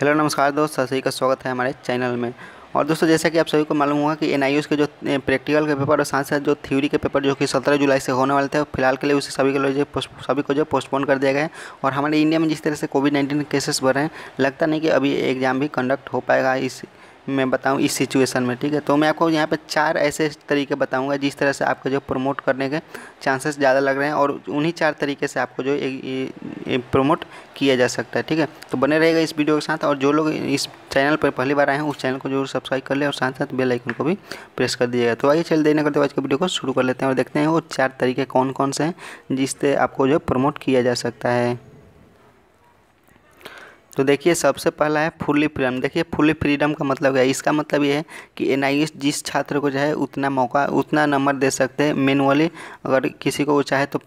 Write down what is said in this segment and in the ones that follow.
hello नमस्कार दोस्त सभी का स्वागत है हमारे चैनल में और दोस्तों जैसा कि आप सभी को मालूम हुआ कि एन के जो प्रैक्टिकल के पेपर और साथ साथ जो थ्योरी के पेपर जो कि सत्रह जुलाई से होने वाले थे फिलहाल के लिए उसे सभी के लिए सभी को जो पोस्टपोन कर दिया गया है और हमारे इंडिया में जिस तरह से कोविड नाइन्टीन केसेस बढ़ रहे हैं लगता नहीं कि अभी एग्जाम भी कंडक्ट हो पाएगा इस मैं बताऊँ इस सिचुएशन में ठीक है तो मैं आपको यहाँ पे चार ऐसे तरीके बताऊँगा जिस तरह से आपको जो प्रमोट करने के चांसेस ज़्यादा लग रहे हैं और उन्हीं चार तरीके से आपको जो प्रमोट किया जा सकता है ठीक है तो बने रहेगा इस वीडियो के साथ और जो लोग इस चैनल पर पहली बार आए हैं उस चैनल को जरूर सब्सक्राइब कर लें और साथ साथ बेलाइकन को भी प्रेस कर दीजिएगा तो आइए चल देने करते आज के वीडियो को शुरू कर लेते हैं और देखते हैं वो चार तरीके कौन कौन से हैं जिससे आपको जो प्रमोट किया जा सकता है तो देखिए सबसे पहला है फुली फ्रीडम देखिए फुली फ्रीडम का मतलब क्या है इसका मतलब ये है कि एन जिस छात्र को जो है उतना मौका उतना नंबर दे सकते हैं मैनुअली अगर किसी को चाहे तो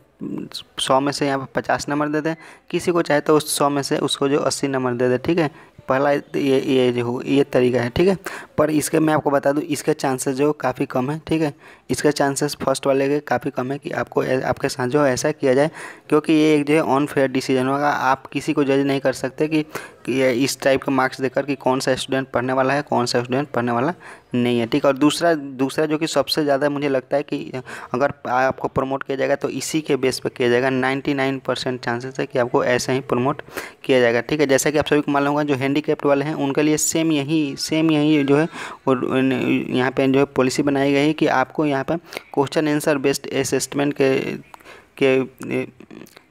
सौ में से यहाँ पर पचास नंबर दे दें किसी को चाहे तो उस सौ में से उसको जो अस्सी नंबर दे दें ठीक है पहला ये ये जो ये तरीका है ठीक है पर इसके मैं आपको बता दूँ इसके चांसेस जो काफ़ी कम है ठीक है इसके चांसेस फर्स्ट वाले के काफ़ी कम है कि आपको आपके साथ जो ऐसा किया जाए क्योंकि ये एक जो है अनफेयर डिसीजन होगा आप किसी को जज नहीं कर सकते कि, कि इस टाइप के मार्क्स देकर कि कौन सा स्टूडेंट पढ़ने वाला है कौन सा स्टूडेंट पढ़ने वाला नहीं है ठीक और दूसरा दूसरा जो कि सबसे ज़्यादा मुझे लगता है कि अगर आपको प्रमोट किया जाएगा तो इसी के बेस पर किया जाएगा नाइन्टी परसेंट चांसेस है कि आपको ऐसे ही प्रमोट किया जाएगा ठीक है जैसा कि आप सभी को मालूम होगा जो हैंडीकेप्ट वाले हैं उनके लिए सेम यही सेम यही जो है और यहाँ पे जो है पॉलिसी बनाई गई है कि आपको यहाँ पर क्वेश्चन आंसर बेस्ड असेसमेंट के के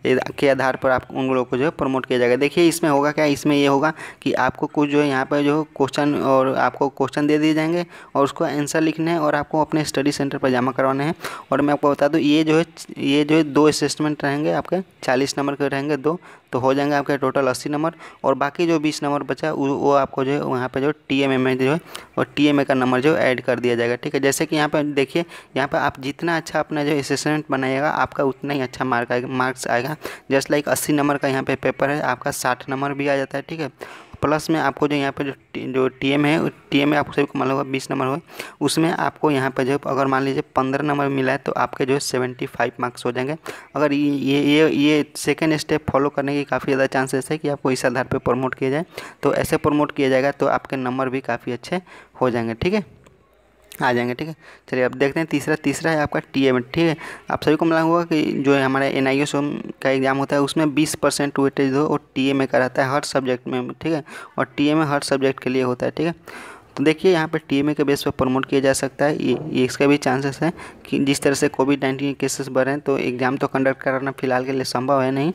के आधार पर आप उन लोगों को जो है प्रमोट किया जाएगा देखिए इसमें होगा क्या इसमें ये होगा कि आपको कुछ जो है यहाँ पर जो क्वेश्चन और आपको क्वेश्चन दे दिए जाएंगे और उसको आंसर लिखना है और आपको अपने स्टडी सेंटर पर जमा करवाना है और मैं आपको बता दूँ ये जो है ये जो है दो असेसमेंट रहेंगे आपके चालीस नंबर के रहेंगे दो तो हो जाएंगे आपके टोटल अस्सी नंबर और बाकी जो बीस नंबर बचा वो आपको जो है वहाँ पर जो टी एम में जो है और टी एम ए का नंबर जो ऐड कर दिया जाएगा ठीक है जैसे कि यहाँ पर देखिए यहाँ पर आप जितना अच्छा अपना जो असेसमेंट बनाइएगा आपका उतना ही अच्छा मार्क आएगा मार्क्स आएगा जाएगा जस्ट लाइक अस्सी नंबर का यहाँ पे पेपर है आपका साठ नंबर भी आ जाता है ठीक है प्लस में आपको जो यहाँ पर जो जो टी एम है टी एम में आपको सभी को मान लो बीस नंबर हुआ उसमें आपको यहाँ पर जो अगर मान लीजिए पंद्रह नंबर मिला है तो आपके जो है सेवेंटी फाइव मार्क्स हो जाएंगे अगर ये ये ये सेकेंड स्टेप फॉलो करने की काफ़ी ज़्यादा चांसेस है कि आपको इस आधार पर प्रमोट किया जाए तो ऐसे प्रमोट किया जाएगा तो आपके नंबर भी काफ़ी अच्छे हो जाएंगे ठीक है आ जाएंगे ठीक है चलिए अब देखते हैं तीसरा तीसरा है आपका टी ठीक है आप सभी को मिला हुआ कि जो है हमारा एन आई का एग्ज़ाम होता है उसमें बीस परसेंट वेटेज दो और टी में ए का रहता है हर सब्जेक्ट में ठीक है और टी में हर सब्जेक्ट के लिए होता है ठीक है तो देखिए यहाँ पर टी के बेस पर प्रमोट किया जा सकता है ये, ये इसका भी चांसेस है कि जिस तरह से कोविड नाइन्टीन केसेस बढ़ रहे हैं तो एग्ज़ाम तो कंडक्ट कराना फ़िलहाल के लिए संभव है नहीं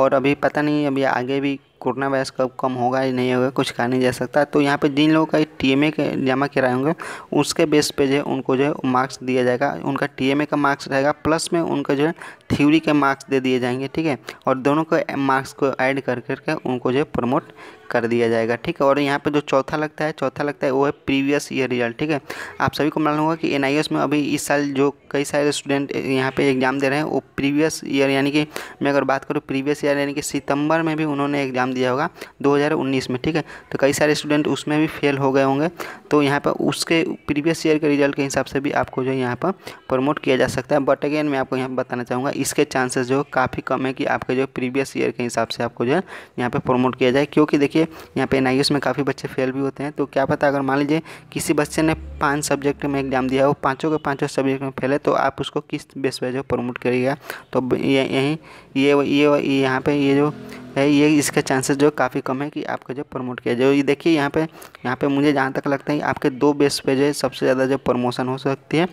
और अभी पता नहीं अभी आगे भी कोरोना वायरस कब कम होगा या नहीं होगा कुछ कहा नहीं जा सकता तो यहाँ पे जिन लोगों का टी एम ए के जमा कराए होंगे उसके बेस पे जो है उनको जो है मार्क्स दिया जाएगा उनका टी एम ए का मार्क्स रहेगा प्लस में उनका जो है थ्योरी के मार्क्स दे दिए जाएंगे ठीक है और दोनों को मार्क्स को ऐड कर करके उनको जो है प्रमोट कर दिया जाएगा ठीक है और यहाँ पे जो चौथा लगता है चौथा लगता है वो है प्रीवियस ईयर रिजल्ट ठीक है आप सभी को मालूम होगा कि एन में अभी इस साल जो कई सारे स्टूडेंट यहाँ पे एग्ज़ाम दे रहे हैं वो प्रीवियस ईयर यानी कि मैं अगर बात करूँ प्रीवियस ईयर यानी कि सितंबर में भी उन्होंने एग्ज़ाम एग्ज़ाम दिया होगा 2019 में ठीक है तो कई सारे स्टूडेंट उसमें भी फेल हो गए होंगे तो यहाँ पर उसके प्रीवियस ईयर के रिजल्ट के हिसाब से भी आपको जो यहाँ पर प्रमोट किया जा सकता है बट अगेन मैं आपको यहाँ पर बताना चाहूँगा इसके चांसेस जो काफ़ी कम है कि आपके जो प्रीवियस ईयर के हिसाब से आपको जो है यहाँ पर प्रमोट किया जाए क्योंकि देखिए यहाँ पर एन में काफ़ी बच्चे फेल भी होते हैं तो क्या पता अगर मान लीजिए किसी बच्चे ने पाँच सब्जेक्ट में एग्जाम दिया हो पाँचों के पाँचों सब्जेक्ट में फेल है तो आप उसको किस बेस पर जो प्रमोट करिएगा तो यहीं ये ये यहाँ पे ये जो है ये इसका चांस चांसेस जो काफ़ी कम है कि आपको जो प्रमोट किया जाए ये देखिए यहाँ पे यहाँ पे मुझे जहाँ तक लगता है आपके दो बेस पे जो है सबसे ज़्यादा जो प्रमोशन हो सकती है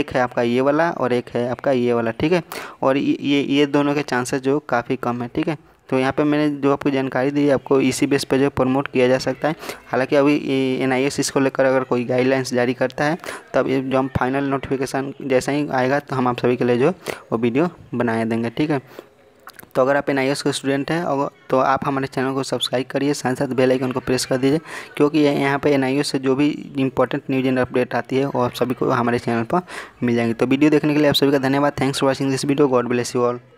एक है आपका ये वाला और एक है आपका ये वाला ठीक है और ये ये दोनों के चांसेस जो काफ़ी कम है ठीक है तो यहाँ पे मैंने जो आपको जानकारी दी आपको इसी बेस पे जो प्रमोट किया जा सकता है हालांकि अभी एन आई एस इसको लेकर अगर कोई गाइडलाइंस जारी करता है तब जो हम फाइनल नोटिफिकेशन जैसा ही आएगा तो हम आप सभी के लिए जो वो वीडियो बनाए देंगे ठीक है तो अगर आप एन आई के स्टूडेंट हैं और तो आप हमारे चैनल को सब्सक्राइब करिए साथ साथ बेल आइकन को प्रेस कर दीजिए क्योंकि यहाँ पे एन से जो भी इंपॉर्टेंट न्यूज एंड अपडेट आती है वो आप सभी को हमारे चैनल पर मिल जाएंगे तो वीडियो देखने के लिए आप सभी का धन्यवाद thanks for watching this video God bless you all